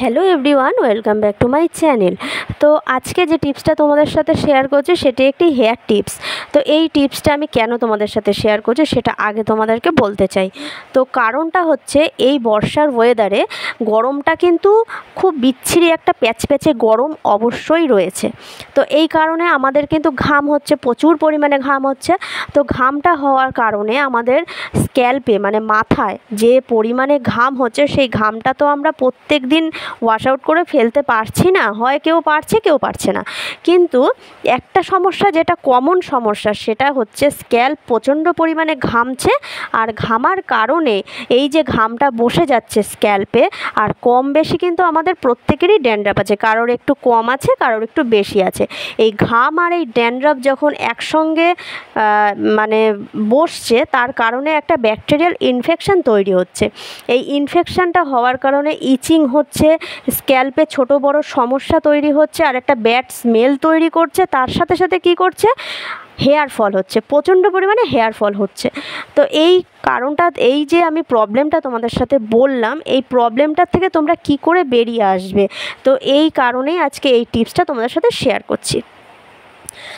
hello everyone welcome back to my channel তো আজকে যে টিপসটা তোমাদের সাথে শেয়ার করছি সেটি একটি হেয়ার টিপস তো এই টিপসটা আমি কেন তোমাদের সাথে শেয়ার করছি সেটা আগে তোমাদেরকে বলতে চাই তো কারণটা হচ্ছে এই বর্ষার ওয়েদারে গরমটা কিন্তু খুব বিচ্ছিরি একটা প্যাচপ্যাচে গরম অবশ্যই রয়েছে তো এই কারণে আমাদের কিন্তু ঘাম হচ্ছে প্রচুর পরিমাণে ঘাম হচ্ছে তো ঘামটা হওয়ার কারণে আমাদের স্ক্যাল্পে মানে মাথায় যে পরিমাণে ঘাম হচ্ছে সেই ঘামটা তো আমরা প্রত্যেক দিন ওয়াশ আউট করে ফেলতে পারছি না হয় কেউ পারছে কেউ পারছে না কিন্তু একটা সমস্যা যেটা কমন সমস্যা সেটা হচ্ছে স্ক্যাল্প প্রচণ্ড পরিমাণে ঘামছে আর ঘামার কারণে এই যে ঘামটা বসে যাচ্ছে স্ক্যাল্পে আর কম বেশি কিন্তু আমাদের প্রত্যেকেরই ড্যান্ড্রাপ আছে কারোর একটু কম আছে কারোর একটু বেশি আছে এই ঘাম আর এই ড্যান্ড্রাপ যখন একসঙ্গে মানে বসছে তার কারণে একটা ব্যাকটেরিয়াল ইনফেকশান তৈরি হচ্ছে এই ইনফেকশানটা হওয়ার কারণে ইচিং হচ্ছে স্ক্যাল্পে ছোট বড় সমস্যা তৈরি হচ্ছে আর একটা ব্যাড স্মেল তৈরি করছে তার সাথে সাথে কি করছে হেয়ার ফল হচ্ছে প্রচণ্ড পরিমাণে হেয়ার ফল হচ্ছে তো এই কারণটা এই যে আমি প্রবলেমটা তোমাদের সাথে বললাম এই প্রবলেমটার থেকে তোমরা কি করে বেরিয়ে আসবে তো এই কারণেই আজকে এই টিপসটা তোমাদের সাথে শেয়ার করছি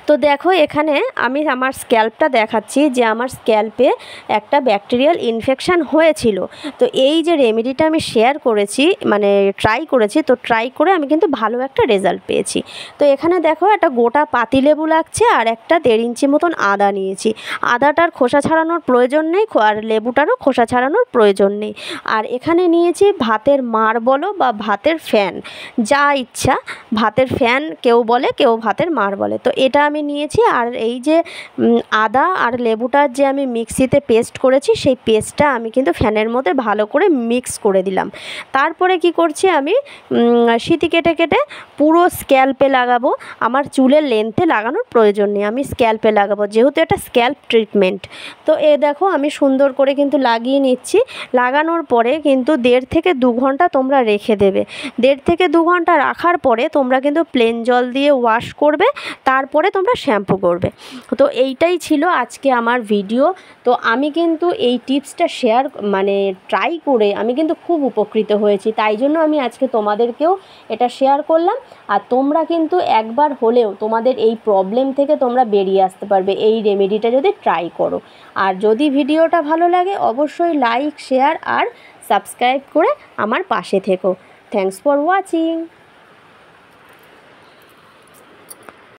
তো দেখো এখানে আমি আমার স্ক্যাল্পটা দেখাচ্ছি যে আমার স্ক্যাল্পে একটা ব্যাকটেরিয়াল ইনফেকশান হয়েছিল তো এই যে রেমেডিটা আমি শেয়ার করেছি মানে ট্রাই করেছি তো ট্রাই করে আমি কিন্তু ভালো একটা রেজাল্ট পেয়েছি তো এখানে দেখো একটা গোটা পাতি লেবু লাগছে আর একটা দেড় ইঞ্চি মতন আদা নিয়েছি আদাটার খোসা ছাড়ানোর প্রয়োজন নেই আর লেবুটারও খোসা ছাড়ানোর প্রয়োজন নেই আর এখানে নিয়েছি ভাতের মার বলো বা ভাতের ফ্যান যা ইচ্ছা ভাতের ফ্যান কেউ বলে কেউ ভাতের মার বলে তো এটা আমি নিয়েছি আর এই যে আদা আর লেবুটার যে আমি মিক্সিতে পেস্ট করেছি সেই পেস্টটা আমি কিন্তু ফ্যানের মধ্যে ভালো করে মিক্স করে দিলাম তারপরে কি করছি আমি সিটি কেটে কেটে পুরো স্ক্যাল্পে লাগাবো আমার চুলের লেন্থে লাগানোর প্রয়োজন নেই আমি স্ক্যাল্পে লাগাবো যেহেতু এটা স্ক্যাল্প ট্রিটমেন্ট তো এ দেখো আমি সুন্দর করে কিন্তু লাগিয়ে নিচ্ছি লাগানোর পরে কিন্তু দেড় থেকে দু ঘন্টা তোমরা রেখে দেবে দেড় থেকে দু ঘন্টা রাখার পরে তোমরা কিন্তু প্লেন জল দিয়ে ওয়াশ করবে তারপরে তোমরা শ্যাম্পু করবে তো এইটাই ছিল আজকে আমার ভিডিও তো আমি কিন্তু এই টিপসটা শেয়ার মানে ট্রাই করে আমি কিন্তু খুব উপকৃত হয়েছি তাই জন্য আমি আজকে তোমাদেরকেও এটা শেয়ার করলাম আর তোমরা কিন্তু একবার হলেও তোমাদের এই প্রবলেম থেকে তোমরা বেরিয়ে আসতে পারবে এই রেমেডিটা যদি ট্রাই করো আর যদি ভিডিওটা ভালো লাগে অবশ্যই লাইক শেয়ার আর সাবস্ক্রাইব করে আমার পাশে থেকো থ্যাংকস ফর ওয়াচিং